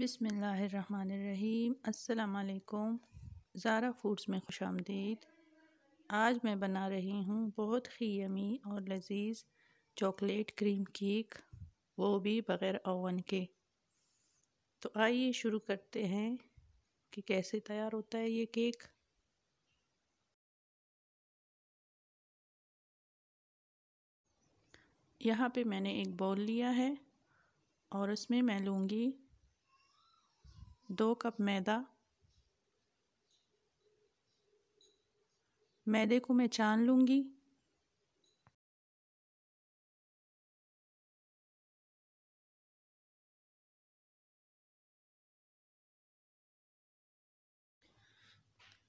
बिसमीम् अल्लाम ज़ारा फूड्स में खुश आमदीद आज मैं बना रही हूँ बहुत ही यमी और लजीज़ चॉकलेट क्रीम केक वो भी बग़ैर ओवन के तो आइए शुरू करते हैं कि कैसे तैयार होता है ये केक यहाँ पे मैंने एक बॉल लिया है और उसमें मैं लूँगी दो कप मैदा मैदे को मैं छान लूँगी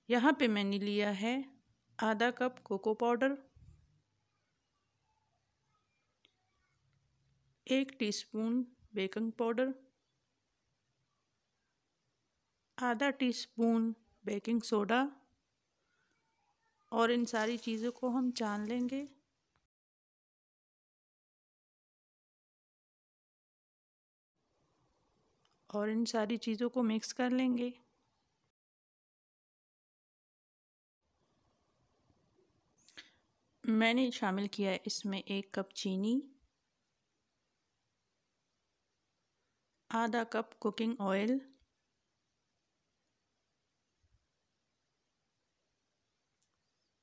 यहाँ पे मैंने लिया है आधा कप कोको पाउडर एक टीस्पून बेकिंग पाउडर आधा टीस्पून बेकिंग सोडा और इन सारी चीज़ों को हम जान लेंगे और इन सारी चीज़ों को मिक्स कर लेंगे मैंने शामिल किया है इसमें एक कप चीनी आधा कप कुकिंग ऑयल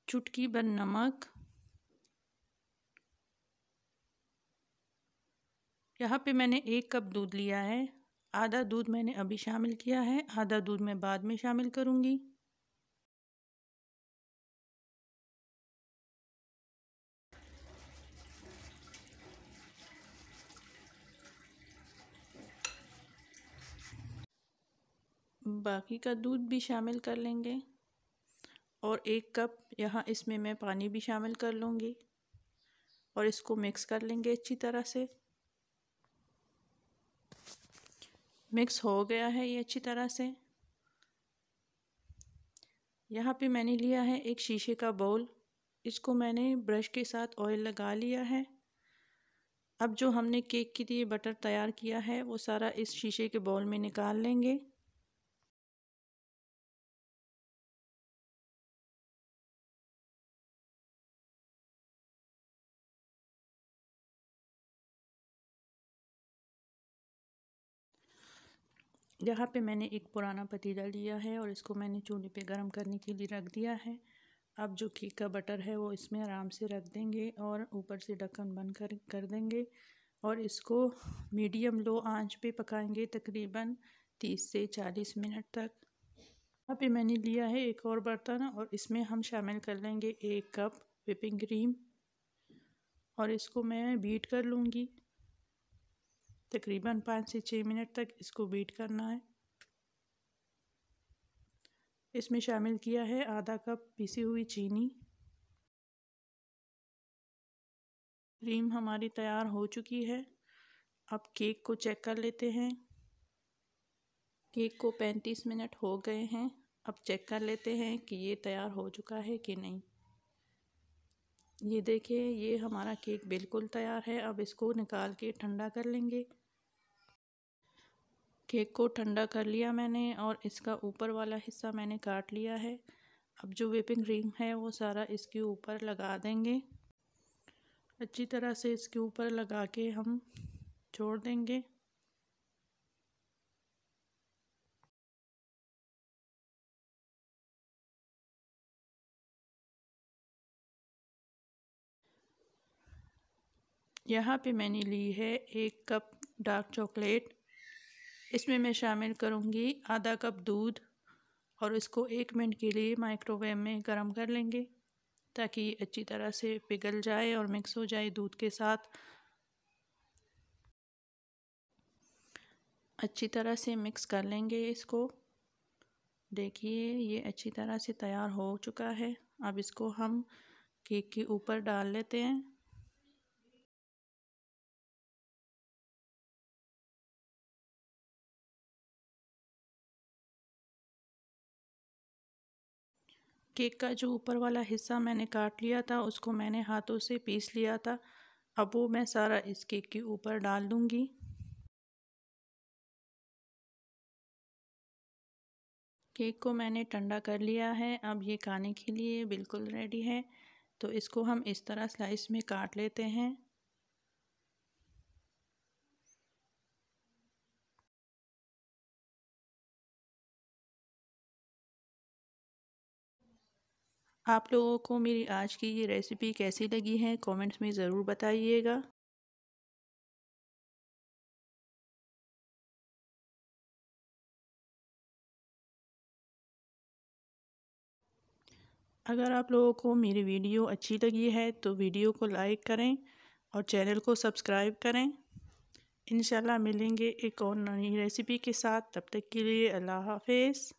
चुटकी भर नमक यहाँ पे मैंने एक कप दूध लिया है आधा दूध मैंने अभी शामिल किया है आधा दूध मैं बाद में शामिल करूँगी बाकी का दूध भी शामिल कर लेंगे और एक कप यहाँ इसमें मैं पानी भी शामिल कर लूँगी और इसको मिक्स कर लेंगे अच्छी तरह से मिक्स हो गया है ये अच्छी तरह से यहाँ पे मैंने लिया है एक शीशे का बाउल इसको मैंने ब्रश के साथ ऑयल लगा लिया है अब जो हमने केक के लिए बटर तैयार किया है वो सारा इस शीशे के बाउल में निकाल लेंगे यहाँ पे मैंने एक पुराना पतीला लिया है और इसको मैंने चूल्हे पे गरम करने के लिए रख दिया है अब जो घी का बटर है वो इसमें आराम से रख देंगे और ऊपर से ढक्कन बंद कर कर देंगे और इसको मीडियम लो आंच पे पकाएंगे तकरीबन तीस से चालीस मिनट तक यहाँ पे मैंने लिया है एक और बर्तन और इसमें हम शामिल कर लेंगे एक कप विपिंग क्रीम और इसको मैं बीट कर लूँगी तकरीबन पाँच से छः मिनट तक इसको बीट करना है इसमें शामिल किया है आधा कप पीसी हुई चीनी क्रीम हमारी तैयार हो चुकी है अब केक को चेक कर लेते हैं केक को पैंतीस मिनट हो गए हैं अब चेक कर लेते हैं कि ये तैयार हो चुका है कि नहीं ये देखिए ये हमारा केक बिल्कुल तैयार है अब इसको निकाल के ठंडा कर लेंगे केक को ठंडा कर लिया मैंने और इसका ऊपर वाला हिस्सा मैंने काट लिया है अब जो विपिंग क्रीम है वो सारा इसके ऊपर लगा देंगे अच्छी तरह से इसके ऊपर लगा के हम छोड़ देंगे यहाँ पे मैंने ली है एक कप डार्क चॉकलेट इसमें मैं शामिल करूँगी आधा कप दूध और इसको एक मिनट के लिए माइक्रोवेव में गर्म कर लेंगे ताकि अच्छी तरह से पिघल जाए और मिक्स हो जाए दूध के साथ अच्छी तरह से मिक्स कर लेंगे इसको देखिए ये अच्छी तरह से तैयार हो चुका है अब इसको हम केक के ऊपर डाल लेते हैं केक का जो ऊपर वाला हिस्सा मैंने काट लिया था उसको मैंने हाथों से पीस लिया था अब वो मैं सारा इस केक के ऊपर डाल दूँगी केक को मैंने ठंडा कर लिया है अब ये खाने के लिए बिल्कुल रेडी है तो इसको हम इस तरह स्लाइस में काट लेते हैं आप लोगों को मेरी आज की ये रेसिपी कैसी लगी है कमेंट्स में ज़रूर बताइएगा अगर आप लोगों को मेरी वीडियो अच्छी लगी है तो वीडियो को लाइक करें और चैनल को सब्सक्राइब करें इंशाल्लाह मिलेंगे एक और नई रेसिपी के साथ तब तक के लिए अल्लाह हाफिज़